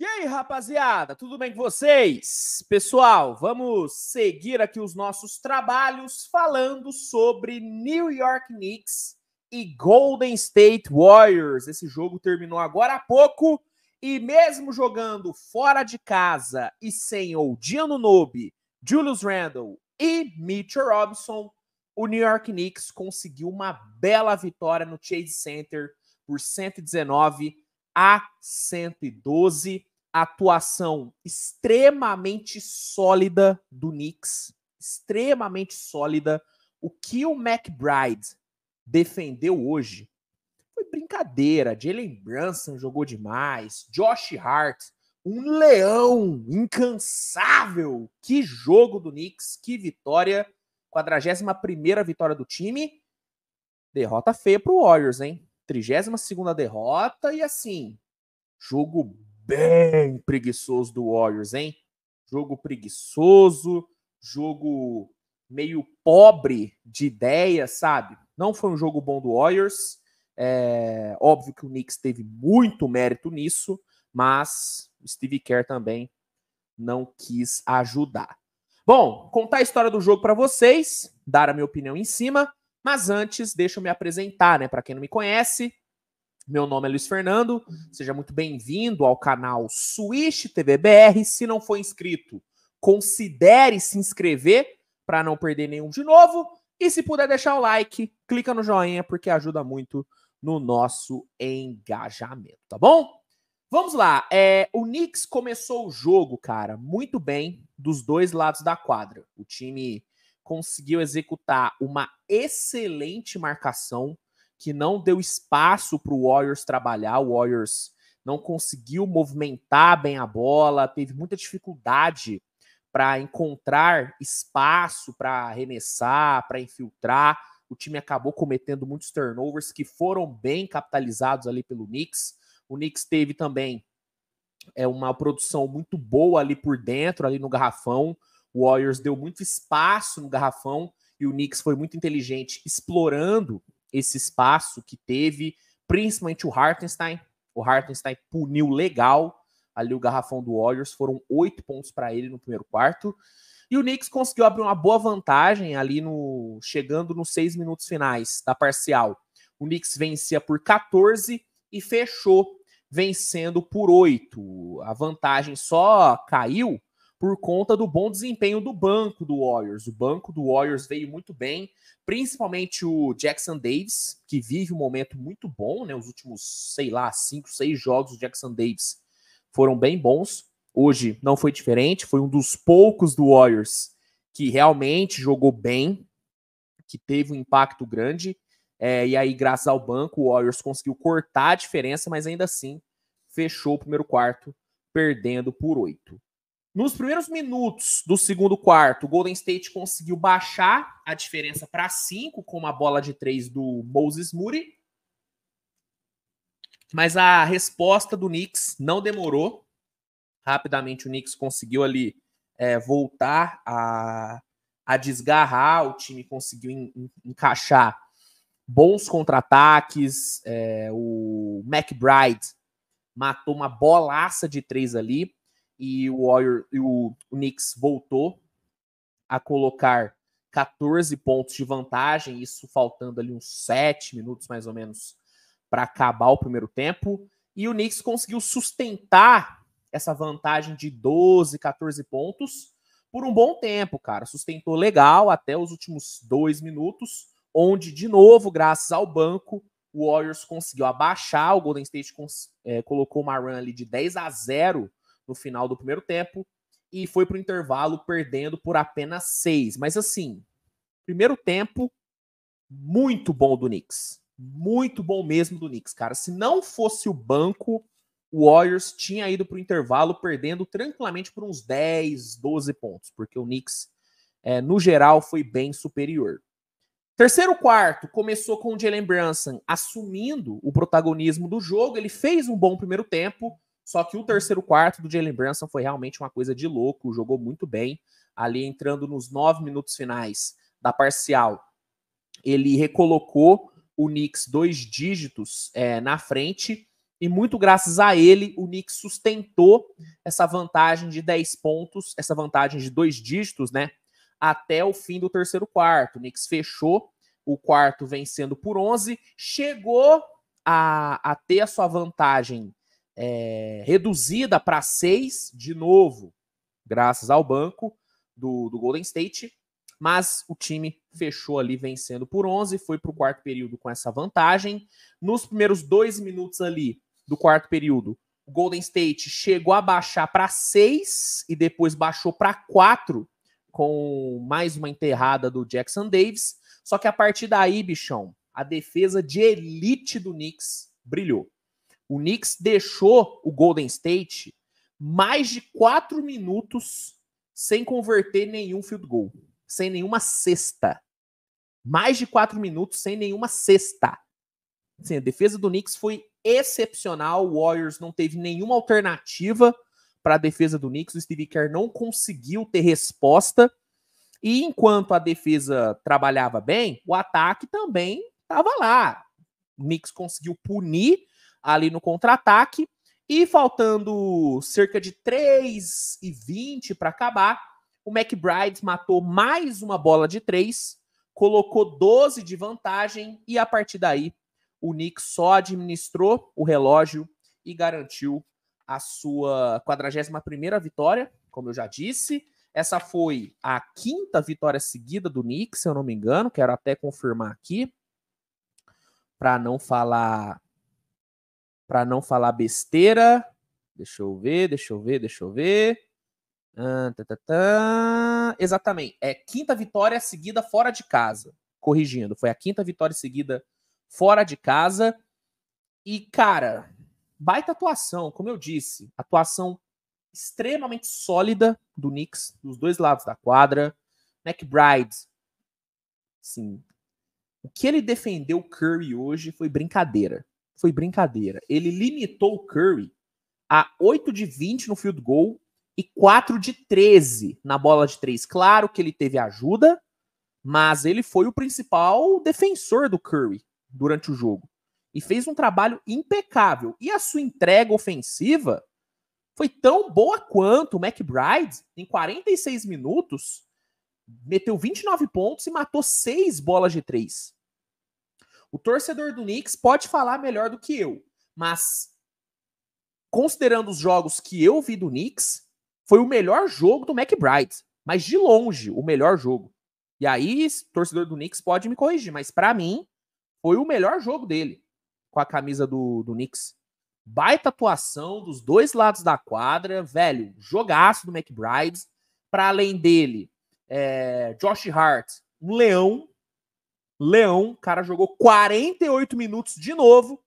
E aí, rapaziada, tudo bem com vocês? Pessoal, vamos seguir aqui os nossos trabalhos falando sobre New York Knicks e Golden State Warriors. Esse jogo terminou agora há pouco e mesmo jogando fora de casa e sem Odiano Nobe, Julius Randle e Mitchell Robinson, o New York Knicks conseguiu uma bela vitória no Chase Center por 119 a 112 atuação extremamente sólida do Knicks, extremamente sólida. O que o McBride defendeu hoje foi brincadeira. Jalen Brunson jogou demais, Josh Hart, um leão incansável. Que jogo do Knicks, que vitória. 41ª vitória do time. Derrota feia pro Warriors, hein? 32ª derrota e assim, jogo bem preguiçoso do Warriors, hein? Jogo preguiçoso, jogo meio pobre de ideia, sabe? Não foi um jogo bom do Warriors. É óbvio que o Knicks teve muito mérito nisso, mas o Steve Kerr também não quis ajudar. Bom, contar a história do jogo para vocês, dar a minha opinião em cima, mas antes deixa eu me apresentar, né? Para quem não me conhece, meu nome é Luiz Fernando, uhum. seja muito bem-vindo ao canal Switch TVBR. Se não for inscrito, considere se inscrever para não perder nenhum de novo. E se puder deixar o like, clica no joinha, porque ajuda muito no nosso engajamento, tá bom? Vamos lá. É, o Knicks começou o jogo, cara, muito bem dos dois lados da quadra. O time conseguiu executar uma excelente marcação que não deu espaço para o Warriors trabalhar. O Warriors não conseguiu movimentar bem a bola, teve muita dificuldade para encontrar espaço para arremessar, para infiltrar. O time acabou cometendo muitos turnovers que foram bem capitalizados ali pelo Knicks. O Knicks teve também é uma produção muito boa ali por dentro, ali no garrafão. O Warriors deu muito espaço no garrafão e o Knicks foi muito inteligente explorando esse espaço que teve, principalmente o Hartenstein. O Hartenstein puniu legal ali o garrafão do Warriors, foram oito pontos para ele no primeiro quarto. E o Knicks conseguiu abrir uma boa vantagem ali no chegando nos seis minutos finais da parcial. O Knicks vencia por 14 e fechou vencendo por 8. A vantagem só caiu por conta do bom desempenho do banco do Warriors. O banco do Warriors veio muito bem, principalmente o Jackson Davis, que vive um momento muito bom, né? Os últimos, sei lá, cinco, seis jogos do Jackson Davis foram bem bons. Hoje não foi diferente, foi um dos poucos do Warriors que realmente jogou bem, que teve um impacto grande. É, e aí, graças ao banco, o Warriors conseguiu cortar a diferença, mas ainda assim fechou o primeiro quarto perdendo por oito. Nos primeiros minutos do segundo quarto, o Golden State conseguiu baixar a diferença para 5 com uma bola de 3 do Moses Moody. Mas a resposta do Knicks não demorou. Rapidamente o Knicks conseguiu ali é, voltar a, a desgarrar, o time conseguiu en, en, encaixar bons contra-ataques. É, o McBride matou uma bolaça de três ali e o, Warrior, e o Knicks voltou a colocar 14 pontos de vantagem, isso faltando ali uns 7 minutos mais ou menos para acabar o primeiro tempo. E o Knicks conseguiu sustentar essa vantagem de 12, 14 pontos por um bom tempo, cara. Sustentou legal até os últimos dois minutos, onde, de novo, graças ao banco, o Warriors conseguiu abaixar. O Golden State é, colocou uma run ali de 10 a 0 no final do primeiro tempo e foi para o intervalo perdendo por apenas seis. Mas assim, primeiro tempo muito bom do Knicks, muito bom mesmo do Knicks, cara. Se não fosse o banco, o Warriors tinha ido para o intervalo perdendo tranquilamente por uns 10, 12 pontos, porque o Knicks, é, no geral, foi bem superior. Terceiro quarto começou com o Jalen Branson assumindo o protagonismo do jogo. Ele fez um bom primeiro tempo, só que o terceiro quarto do Jalen Branson foi realmente uma coisa de louco, jogou muito bem. Ali entrando nos nove minutos finais da parcial, ele recolocou o Knicks dois dígitos é, na frente. E muito graças a ele, o Knicks sustentou essa vantagem de 10 pontos, essa vantagem de dois dígitos, né? Até o fim do terceiro quarto. O Knicks fechou o quarto vencendo por 11, chegou a, a ter a sua vantagem é, reduzida para seis de novo, graças ao banco do, do Golden State. Mas o time fechou ali vencendo por 11, foi para o quarto período com essa vantagem. Nos primeiros dois minutos ali do quarto período, o Golden State chegou a baixar para seis e depois baixou para quatro com mais uma enterrada do Jackson Davis. Só que a partir daí, bichão, a defesa de elite do Knicks brilhou. O Knicks deixou o Golden State mais de quatro minutos sem converter nenhum field goal, sem nenhuma cesta. Mais de quatro minutos sem nenhuma cesta. Assim, a defesa do Knicks foi excepcional. O Warriors não teve nenhuma alternativa para a defesa do Knicks. O Steve Kerr não conseguiu ter resposta. E enquanto a defesa trabalhava bem, o ataque também estava lá. O Knicks conseguiu punir ali no contra-ataque. E faltando cerca de 3 e 20 para acabar, o McBride matou mais uma bola de 3, colocou 12 de vantagem e a partir daí o Knicks só administrou o relógio e garantiu a sua 41ª vitória, como eu já disse. Essa foi a quinta vitória seguida do Knicks, se eu não me engano, quero até confirmar aqui para não falar para não falar besteira. Deixa eu ver, deixa eu ver, deixa eu ver. Tá, tá, tá. Exatamente. É quinta vitória seguida fora de casa. Corrigindo, foi a quinta vitória seguida fora de casa. E, cara, baita atuação, como eu disse. Atuação extremamente sólida do Knicks, dos dois lados da quadra. McBride, sim. O que ele defendeu Curry hoje foi brincadeira foi brincadeira. Ele limitou o Curry a 8 de 20 no field goal e 4 de 13 na bola de 3. Claro que ele teve ajuda, mas ele foi o principal defensor do Curry durante o jogo e fez um trabalho impecável. E a sua entrega ofensiva foi tão boa quanto o McBride em 46 minutos meteu 29 pontos e matou 6 bolas de 3. O torcedor do Knicks pode falar melhor do que eu, mas considerando os jogos que eu vi do Knicks, foi o melhor jogo do McBride, mas de longe o melhor jogo. E aí, torcedor do Knicks pode me corrigir, mas para mim foi o melhor jogo dele com a camisa do, do Knicks. Baita atuação dos dois lados da quadra, velho, jogaço do McBride. Para além dele, é, Josh Hart, um leão, Leão, o cara jogou 48 minutos de novo.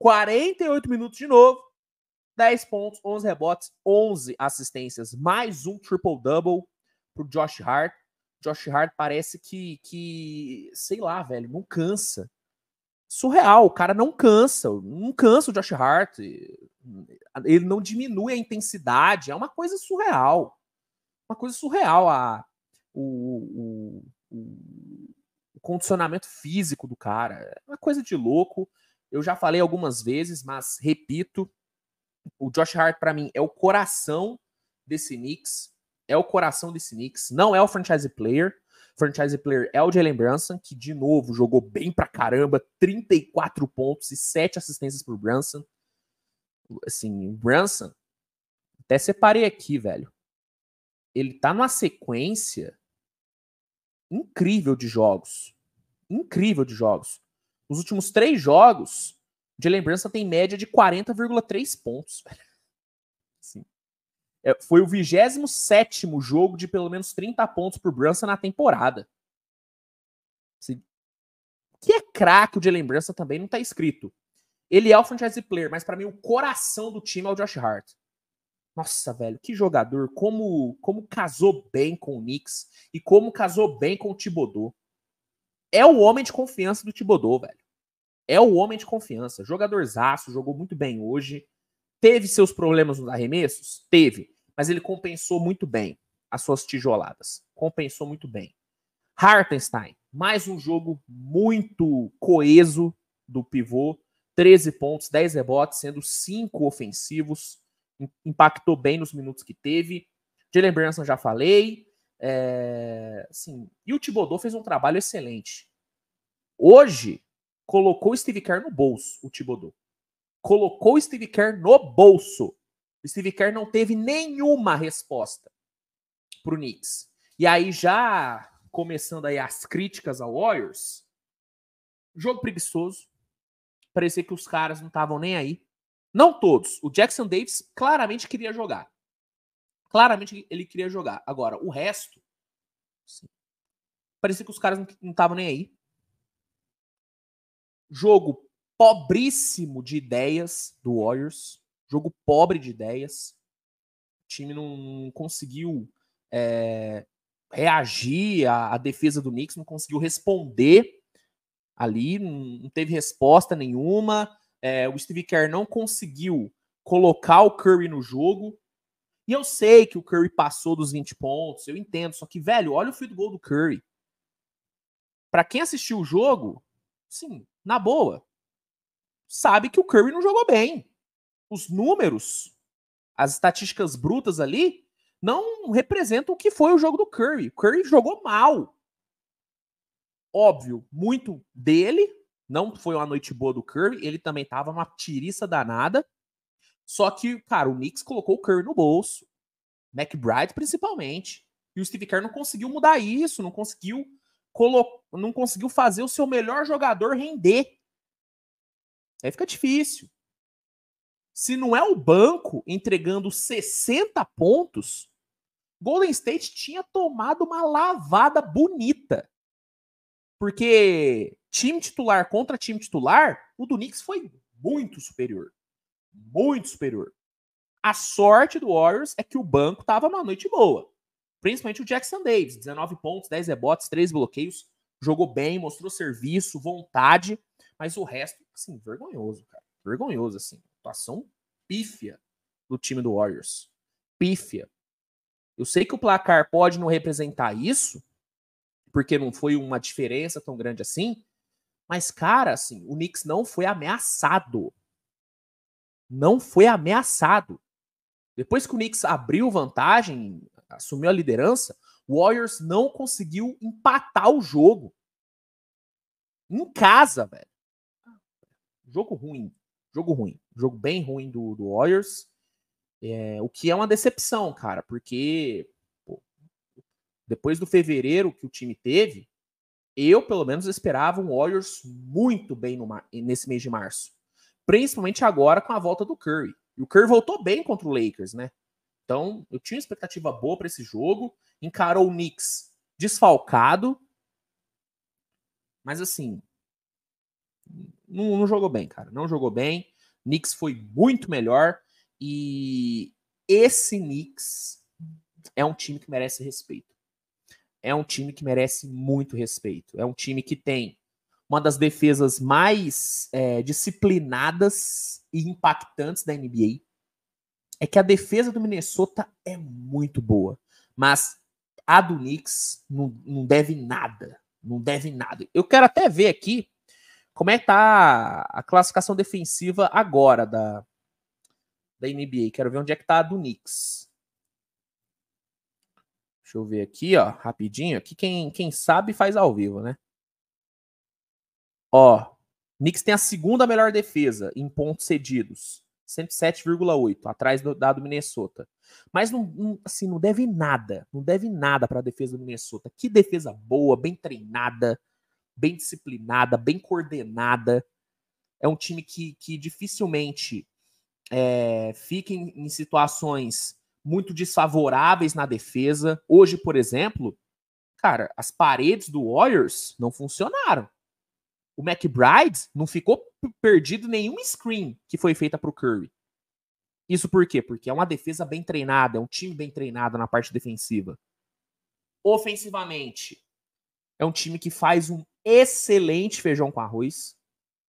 48 minutos de novo. 10 pontos, 11 rebotes, 11 assistências. Mais um triple-double pro Josh Hart. Josh Hart parece que, que, sei lá, velho, não cansa. Surreal, o cara não cansa, não cansa o Josh Hart. Ele não diminui a intensidade, é uma coisa surreal. Uma coisa surreal a, o, o, o condicionamento físico do cara. É uma coisa de louco. Eu já falei algumas vezes, mas repito, o Josh Hart para mim é o coração desse Knicks, é o coração desse Knicks, não é o franchise player. Franchise player é o Jalen Brunson, que de novo jogou bem pra caramba, 34 pontos e 7 assistências pro Brunson. Assim, Brunson, até separei aqui, velho. Ele tá numa sequência incrível de jogos. Incrível de jogos. Nos últimos três jogos, de lembrança tem média de 40,3 pontos. Sim. É, foi o 27 jogo de pelo menos 30 pontos por Brunson na temporada. Assim, que é craque o de lembrança também não está escrito. Ele é o franchise player, mas para mim o coração do time é o Josh Hart. Nossa, velho, que jogador. Como, como casou bem com o Knicks e como casou bem com o Tibodô. É o homem de confiança do Tibodô, velho. É o homem de confiança. Jogadorzaço, jogou muito bem hoje. Teve seus problemas nos arremessos? Teve. Mas ele compensou muito bem as suas tijoladas. Compensou muito bem. Hartenstein, mais um jogo muito coeso do pivô. 13 pontos, 10 rebotes, sendo 5 ofensivos impactou bem nos minutos que teve. Jalen Branson já falei. É, assim, e o Tibodô fez um trabalho excelente. Hoje, colocou o Steve Kerr no bolso, o Tibodô. Colocou o Steve Kerr no bolso. O Steve Kerr não teve nenhuma resposta para o Knicks. E aí, já começando aí as críticas ao Warriors, jogo preguiçoso. Parecia que os caras não estavam nem aí. Não todos. O Jackson Davis claramente queria jogar. Claramente ele queria jogar. Agora, o resto. Sim. Parecia que os caras não estavam nem aí. Jogo pobríssimo de ideias do Warriors. Jogo pobre de ideias. O time não conseguiu é, reagir à, à, defesa do Knicks, não conseguiu responder ali, não, não teve resposta nenhuma. É, o Steve Kerr não conseguiu colocar o Curry no jogo. E eu sei que o Curry passou dos 20 pontos, eu entendo, só que, velho, olha o field goal do Curry. Para quem assistiu o jogo, sim, na boa, sabe que o Curry não jogou bem. Os números, as estatísticas brutas ali, não representam o que foi o jogo do Curry. O Curry jogou mal. Óbvio, muito dele, não foi uma noite boa do Curry, ele também tava uma tiriça danada. Só que, cara, o Knicks colocou o Curry no bolso, McBride principalmente, e o Steve Kerr não conseguiu mudar isso, não conseguiu colo... não conseguiu fazer o seu melhor jogador render. Aí fica difícil. Se não é o banco entregando 60 pontos, Golden State tinha tomado uma lavada bonita. Porque time titular contra time titular, o do Knicks foi muito superior. Muito superior. A sorte do Warriors é que o banco estava numa noite boa. Principalmente o Jackson Davis, 19 pontos, 10 rebotes, 3 bloqueios, jogou bem, mostrou serviço, vontade, mas o resto, assim, vergonhoso, cara. Vergonhoso, assim. Atuação pífia do time do Warriors. Pífia. Eu sei que o placar pode não representar isso, porque não foi uma diferença tão grande assim, mas, cara, assim, o Knicks não foi ameaçado. Não foi ameaçado. Depois que o Knicks abriu vantagem, assumiu a liderança, o Warriors não conseguiu empatar o jogo. Em casa, velho. Jogo ruim. Jogo ruim. Jogo bem ruim do, do Warriors. É, o que é uma decepção, cara, porque pô, depois do fevereiro que o time teve, eu, pelo menos, esperava um Warriors muito bem no, nesse mês de março. Principalmente agora com a volta do Curry. E o Curry voltou bem contra o Lakers, né? Então, eu tinha expectativa boa para esse jogo. Encarou o Knicks desfalcado. Mas, assim, não, não jogou bem, cara. Não jogou bem. Knicks foi muito melhor. E esse Knicks é um time que merece respeito é um time que merece muito respeito. É um time que tem uma das defesas mais é, disciplinadas e impactantes da NBA. É que a defesa do Minnesota é muito boa, mas a do Knicks não, não deve nada. Não deve nada. Eu quero até ver aqui como é que tá a classificação defensiva agora da, da NBA. Quero ver onde é que tá a do Knicks. Deixa eu ver aqui, ó, rapidinho. Aqui quem, quem sabe faz ao vivo, né? Ó, Knicks tem a segunda melhor defesa em pontos cedidos. 107,8, atrás do, da do Minnesota. Mas não, não, assim, não deve nada, não deve nada para a defesa do Minnesota. Que defesa boa, bem treinada, bem disciplinada, bem coordenada. É um time que, que dificilmente é, fica em, em situações muito desfavoráveis na defesa. Hoje, por exemplo, cara, as paredes do Warriors não funcionaram. O McBride não ficou perdido nenhum screen que foi feita para o Curry. Isso por quê? Porque é uma defesa bem treinada, é um time bem treinado na parte defensiva. Ofensivamente, é um time que faz um excelente feijão com arroz.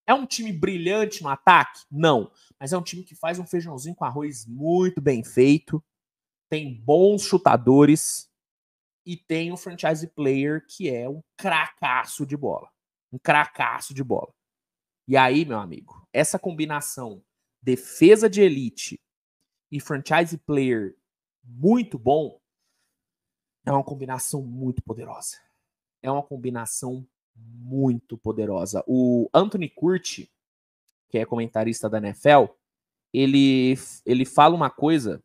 É um time brilhante no ataque? Não. Mas é um time que faz um feijãozinho com arroz muito bem feito tem bons chutadores e tem um franchise player que é um cracaço de bola. Um cracaço de bola. E aí, meu amigo, essa combinação defesa de elite e franchise player muito bom é uma combinação muito poderosa. É uma combinação muito poderosa. O Anthony Curti, que é comentarista da NFL, ele, ele fala uma coisa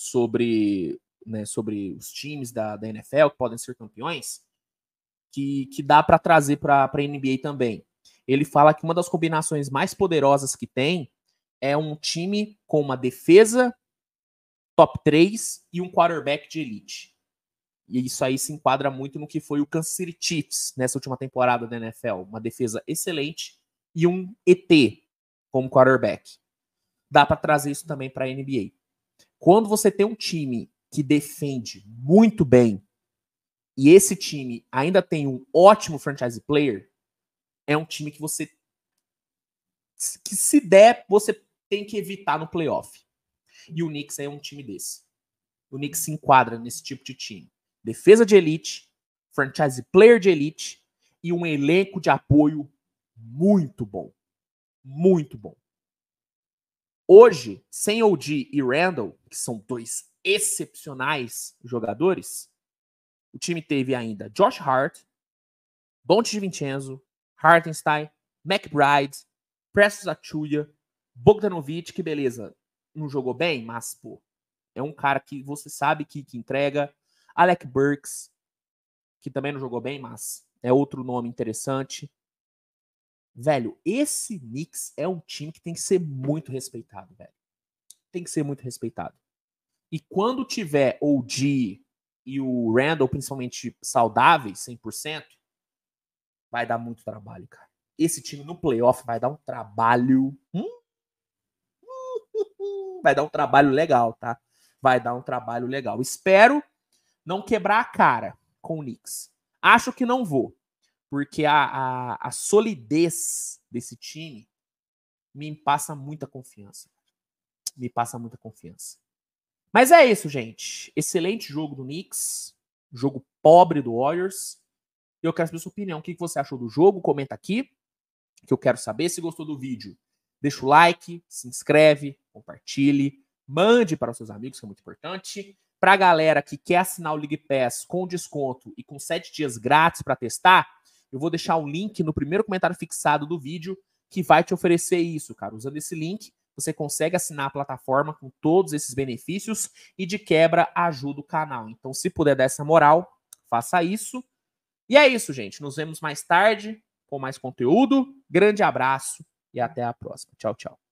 sobre, né, sobre os times da, da NFL que podem ser campeões, que, que dá para trazer para a NBA também. Ele fala que uma das combinações mais poderosas que tem é um time com uma defesa top 3 e um quarterback de elite. E isso aí se enquadra muito no que foi o Kansas City Chiefs nessa última temporada da NFL. Uma defesa excelente e um ET como quarterback. Dá para trazer isso também para a NBA. Quando você tem um time que defende muito bem e esse time ainda tem um ótimo franchise player, é um time que você que se der, você tem que evitar no playoff. E o Knicks é um time desse. O Knicks se enquadra nesse tipo de time. Defesa de elite, franchise player de elite e um elenco de apoio muito bom. Muito bom. Hoje, sem OG e Randall, que são dois excepcionais jogadores, o time teve ainda Josh Hart, Bonte de Vincenzo, Hartenstein, McBride, Prestes Achuya, Bogdanovic, que beleza, não jogou bem, mas pô, é um cara que você sabe que, que entrega. Alec Burks, que também não jogou bem, mas é outro nome interessante. Velho, esse Knicks é um time que tem que ser muito respeitado, velho. Tem que ser muito respeitado. E quando tiver o G e o Randall, principalmente saudáveis, 100%, vai dar muito trabalho, cara. Esse time no playoff vai dar um trabalho. Hum? Vai dar um trabalho legal, tá? Vai dar um trabalho legal. Espero não quebrar a cara com o Knicks. Acho que não vou porque a, a, a solidez desse time me passa muita confiança. Me passa muita confiança. Mas é isso, gente. Excelente jogo do Knicks. Jogo pobre do Warriors. Eu quero saber a sua opinião. O que você achou do jogo? Comenta aqui, que eu quero saber. Se gostou do vídeo, deixa o like, se inscreve, compartilhe, mande para os seus amigos, que é muito importante. Para a galera que quer assinar o League Pass com desconto e com 7 dias grátis para testar, eu vou deixar o link no primeiro comentário fixado do vídeo que vai te oferecer isso, cara. Usando esse link, você consegue assinar a plataforma com todos esses benefícios e de quebra ajuda o canal. Então, se puder dar essa moral, faça isso. E é isso, gente. Nos vemos mais tarde com mais conteúdo. Grande abraço e até a próxima. Tchau, tchau.